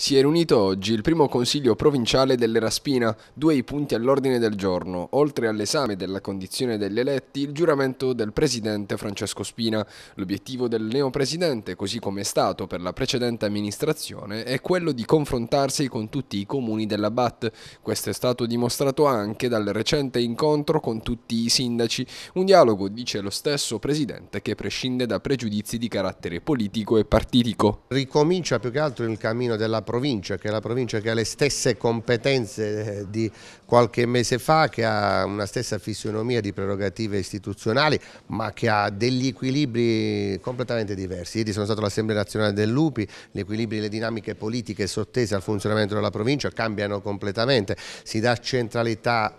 Si è riunito oggi il primo consiglio provinciale dell'Eraspina, due i punti all'ordine del giorno, oltre all'esame della condizione degli eletti, il giuramento del presidente Francesco Spina. L'obiettivo del neopresidente, così come è stato per la precedente amministrazione, è quello di confrontarsi con tutti i comuni della BAT. Questo è stato dimostrato anche dal recente incontro con tutti i sindaci, un dialogo, dice lo stesso presidente, che prescinde da pregiudizi di carattere politico e partitico. Ricomincia più che altro il cammino della provincia, che è la provincia che ha le stesse competenze eh, di qualche mese fa, che ha una stessa fisionomia di prerogative istituzionali, ma che ha degli equilibri completamente diversi. Ieri sono stato all'Assemblea nazionale del Lupi, gli equilibri e le dinamiche politiche sottese al funzionamento della provincia cambiano completamente, si dà centralità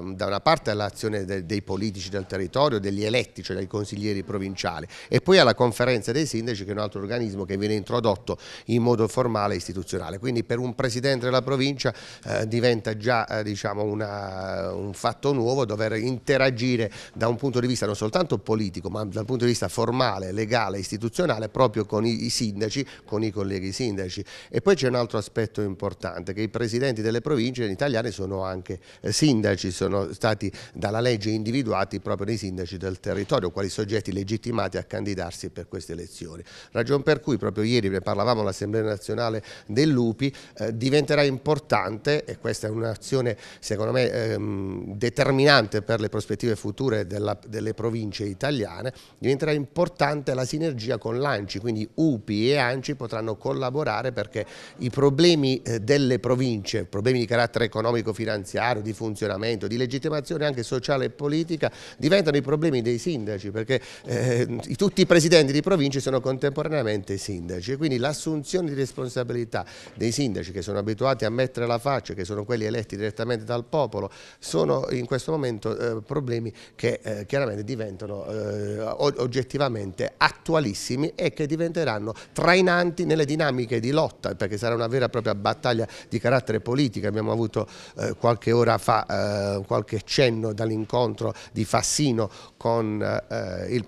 eh, da una parte all'azione de dei politici del territorio, degli eletti, cioè dei consiglieri provinciali, e poi alla conferenza dei sindaci, che è un altro organismo che viene introdotto in modo formale istituzionale, quindi per un Presidente della provincia eh, diventa già eh, diciamo una, un fatto nuovo dover interagire da un punto di vista non soltanto politico ma dal punto di vista formale, legale, istituzionale proprio con i, i sindaci, con i colleghi sindaci e poi c'è un altro aspetto importante che i Presidenti delle province in italiane sono anche eh, sindaci, sono stati dalla legge individuati proprio nei sindaci del territorio, quali soggetti legittimati a candidarsi per queste elezioni. Ragion per cui proprio ieri ne parlavamo all'Assemblea nazionale dell'UPI eh, diventerà importante e questa è un'azione secondo me ehm, determinante per le prospettive future della, delle province italiane, diventerà importante la sinergia con l'ANCI, quindi UPI e ANCI potranno collaborare perché i problemi eh, delle province, problemi di carattere economico-finanziario, di funzionamento, di legittimazione anche sociale e politica, diventano i problemi dei sindaci perché eh, tutti i presidenti di province sono contemporaneamente sindaci e quindi l'assunzione di responsabilità responsabilità dei sindaci che sono abituati a mettere la faccia, che sono quelli eletti direttamente dal popolo, sono in questo momento eh, problemi che eh, chiaramente diventano eh, oggettivamente attualissimi e che diventeranno trainanti nelle dinamiche di lotta, perché sarà una vera e propria battaglia di carattere politico. Abbiamo avuto eh, qualche ora fa eh, qualche cenno dall'incontro di Fassino con, eh, il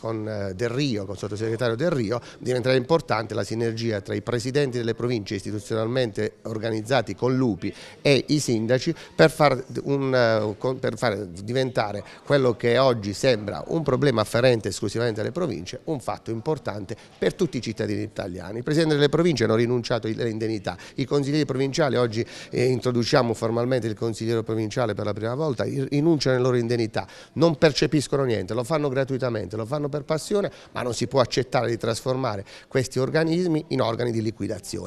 con Del Rio, con il sottosegretario Del Rio, diventerà importante la sinergia tra i presidenti delle province istituzionalmente organizzati con l'UPI e i sindaci per far, un, eh, per far diventare quello che oggi sembra un problema afferente esclusivamente alle province un fatto importante per tutti i cittadini italiani. I presidenti delle province hanno rinunciato alle indennità, i consiglieri provinciali, oggi eh, introduciamo formalmente il consigliere provinciale per la prima volta, rinunciano alle loro indennità, non percepiscono niente, lo fanno gratuitamente, lo fanno per passione, ma non si può accettare di trasformare questi organismi in organi di liquidazione.